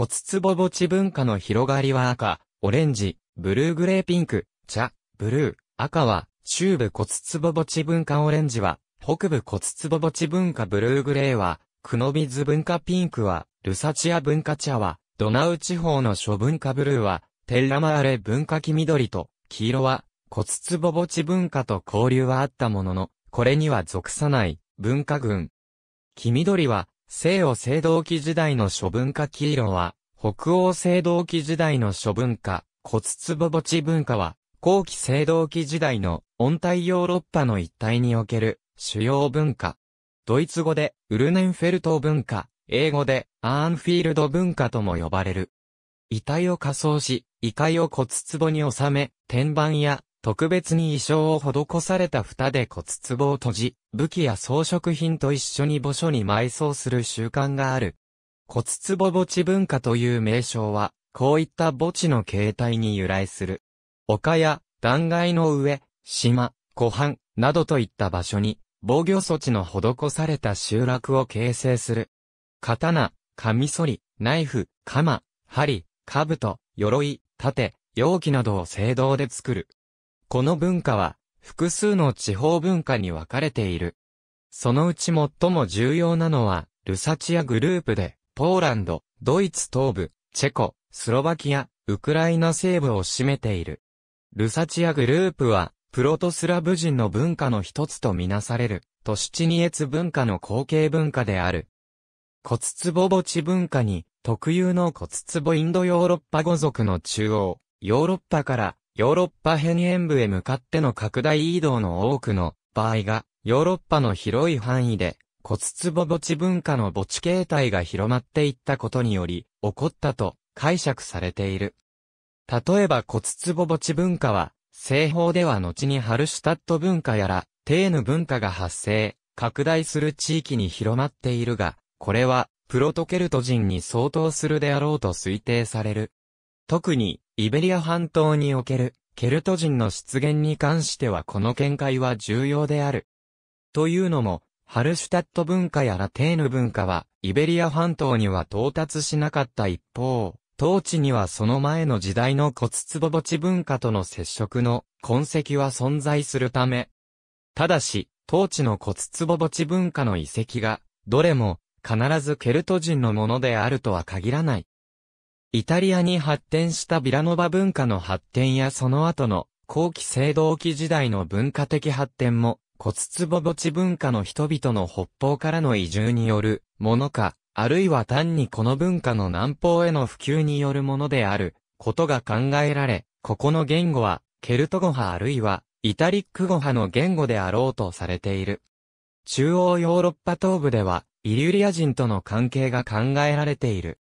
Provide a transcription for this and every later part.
骨壺墓地文化の広がりは赤、オレンジ、ブルーグレーピンク、茶、ブルー、赤は、中部骨壺墓地文化オレンジは、北部骨壺墓地文化ブルーグレーは、クノビズ文化ピンクは、ルサチア文化茶は、ドナウ地方の諸文化ブルーは、テッラマーレ文化黄緑と、黄色は、骨壺墓地文化と交流はあったものの、これには属さない、文化群。黄緑は、西欧青銅器時代の諸文化黄色は、北欧青銅器時代の諸文化、骨壺墓地文化は、後期青銅器時代の温帯ヨーロッパの一帯における主要文化。ドイツ語でウルネンフェルト文化、英語でアーンフィールド文化とも呼ばれる。遺体を仮装し、遺体を骨壺に収め、天板や特別に衣装を施された蓋で骨壺を閉じ、武器や装飾品と一緒に墓所に埋葬する習慣がある。骨壺墓地文化という名称は、こういった墓地の形態に由来する。丘や、断崖の上、島、湖畔、などといった場所に、防御措置の施された集落を形成する。刀、カミソリ、ナイフ、鎌、針、兜、鎧、盾、容器などを青銅で作る。この文化は、複数の地方文化に分かれている。そのうち最も重要なのは、ルサチアグループで、ポーランド、ドイツ東部、チェコ、スロバキア、ウクライナ西部を占めている。ルサチアグループは、プロトスラブ人の文化の一つとみなされる、トシチニエツ文化の後継文化である。コツツボ墓地文化に、特有のコツツボインドヨーロッパ語族の中央、ヨーロッパからヨーロッパ辺縁部へ向かっての拡大移動の多くの場合が、ヨーロッパの広い範囲で骨壺墓地文化の墓地形態が広まっていったことにより、起こったと解釈されている。例えば骨壺墓地文化は、西方では後にハルシュタット文化やら、テーヌ文化が発生、拡大する地域に広まっているが、これは、プロトケルト人に相当するであろうと推定される。特に、イベリア半島における、ケルト人の出現に関してはこの見解は重要である。というのも、ハルシュタット文化やラテーヌ文化は、イベリア半島には到達しなかった一方、当地にはその前の時代の骨壺墓地文化との接触の痕跡は存在するため、ただし、当地の骨壺墓地文化の遺跡が、どれも、必ずケルト人のものであるとは限らない。イタリアに発展したビラノバ文化の発展やその後の後期青銅器時代の文化的発展も骨壺墓地文化の人々の北方からの移住によるものか、あるいは単にこの文化の南方への普及によるものであることが考えられ、ここの言語はケルト語派あるいはイタリック語派の言語であろうとされている。中央ヨーロッパ東部ではイリュリア人との関係が考えられている。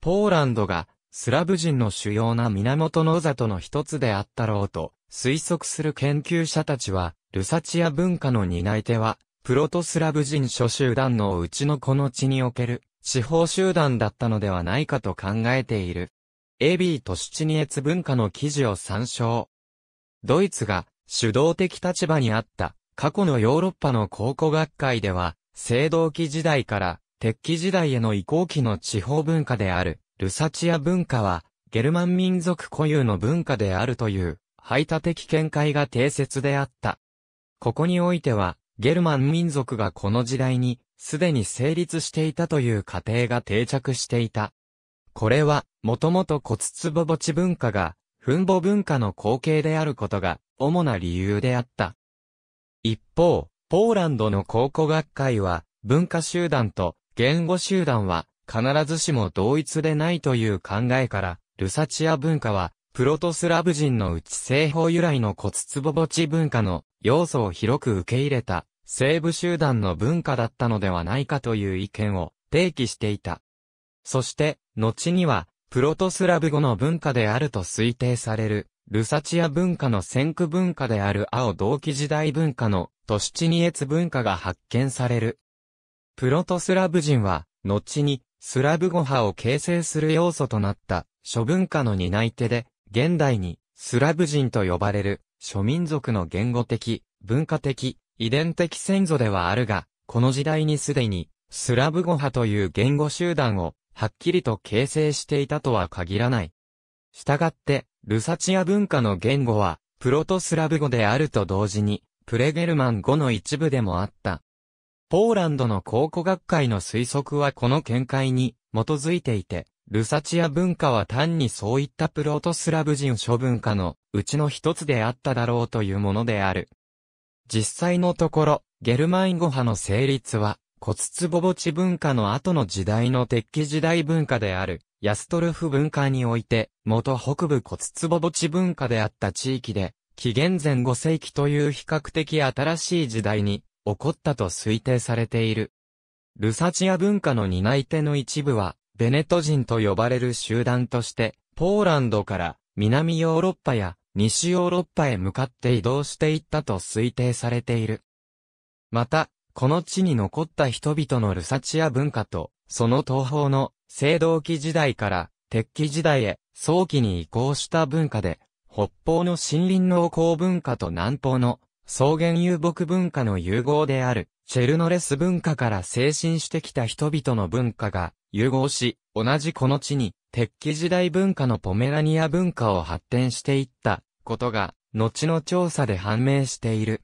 ポーランドがスラブ人の主要な源の里の一つであったろうと推測する研究者たちは、ルサチア文化の担い手は、プロトスラブ人諸集団のうちのこの地における地方集団だったのではないかと考えている。AB とシチニエツ文化の記事を参照。ドイツが主導的立場にあった過去のヨーロッパの考古学会では、青銅器時代から鉄器時代への移行期の地方文化である、ルサチア文化は、ゲルマン民族固有の文化であるという、排他的見解が定説であった。ここにおいては、ゲルマン民族がこの時代に、すでに成立していたという過程が定着していた。これは、もともと骨壺墓地文化が、墳墓文化の後継であることが、主な理由であった。一方、ポーランドの考古学会は、文化集団と言語集団は必ずしも同一でないという考えから、ルサチア文化は、プロトスラブ人のうち西方由来の骨壺墓地文化の要素を広く受け入れた西部集団の文化だったのではないかという意見を提起していた。そして、後には、プロトスラブ語の文化であると推定される、ルサチア文化の先駆文化である青同期時代文化の、トシチニエツ文化が発見される。プロトスラブ人は、後に、スラブ語派を形成する要素となった、諸文化の担い手で、現代に、スラブ人と呼ばれる、諸民族の言語的、文化的、遺伝的先祖ではあるが、この時代にすでに、スラブ語派という言語集団を、はっきりと形成していたとは限らない。したがって、ルサチア文化の言語は、プロトスラブ語であると同時に、プレゲルマン語の一部でもあった。ポーランドの考古学会の推測はこの見解に基づいていて、ルサチア文化は単にそういったプロトスラブ人諸文化のうちの一つであっただろうというものである。実際のところ、ゲルマイン語派の成立は、コツツボボチ文化の後の時代の鉄器時代文化である、ヤストルフ文化において、元北部コツツボボチ文化であった地域で、紀元前5世紀という比較的新しい時代に起こったと推定されている。ルサチア文化の担い手の一部は、ベネト人と呼ばれる集団として、ポーランドから南ヨーロッパや西ヨーロッパへ向かって移動していったと推定されている。また、この地に残った人々のルサチア文化と、その東方の青銅器時代から鉄器時代へ早期に移行した文化で、北方の森林農耕文化と南方の草原遊牧文化の融合である、チェルノレス文化から精神してきた人々の文化が融合し、同じこの地に、鉄器時代文化のポメラニア文化を発展していったことが、後の調査で判明している。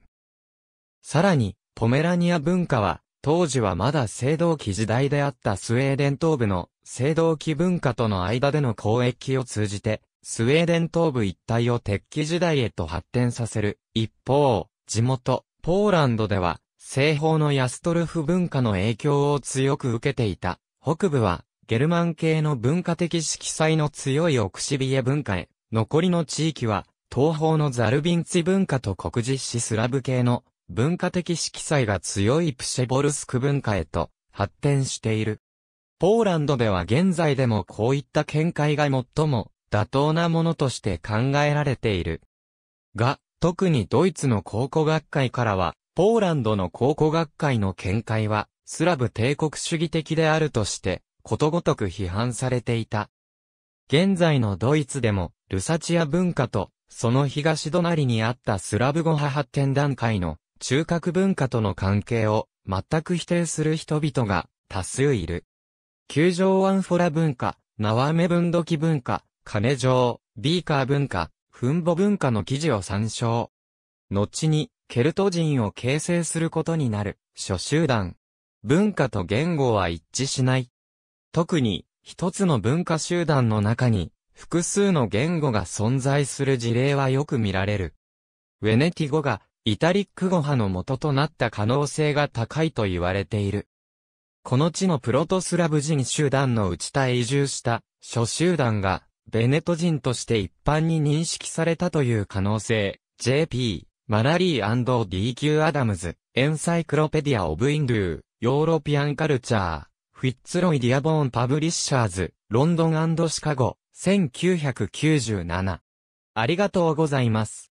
さらに、ポメラニア文化は、当時はまだ青銅器時代であったスウェーデン東部の青銅器文化との間での交易を通じて、スウェーデン東部一帯を鉄器時代へと発展させる。一方、地元、ポーランドでは、西方のヤストルフ文化の影響を強く受けていた。北部は、ゲルマン系の文化的色彩の強いオクシビエ文化へ、残りの地域は、東方のザルビンツィ文化と国実施スラブ系の文化的色彩が強いプシェボルスク文化へと発展している。ポーランドでは現在でもこういった見解が最も妥当なものとして考えられている。が、特にドイツの考古学会からは、ポーランドの考古学会の見解は、スラブ帝国主義的であるとして、ことごとく批判されていた。現在のドイツでも、ルサチア文化と、その東隣にあったスラブ語派発展段階の中核文化との関係を全く否定する人々が多数いる。球場アンフォラ文化、ナワメ分土器文化、金城、ビーカー文化、墳墓文化の記事を参照。後に、ケルト人を形成することになる、諸集団。文化と言語は一致しない。特に、一つの文化集団の中に、複数の言語が存在する事例はよく見られる。ウェネティ語が、イタリック語派の元となった可能性が高いと言われている。この地のプロトスラブ人集団のうちへ移住した諸集団がベネト人として一般に認識されたという可能性、JP、マラリー &DQ アダムズ、エンサイクロペディア・オブ・インドゥー、ヨーロピアン・カルチャー、フィッツロイ・ディアボーン・パブリッシャーズ、ロンドンシカゴ、1997。ありがとうございます。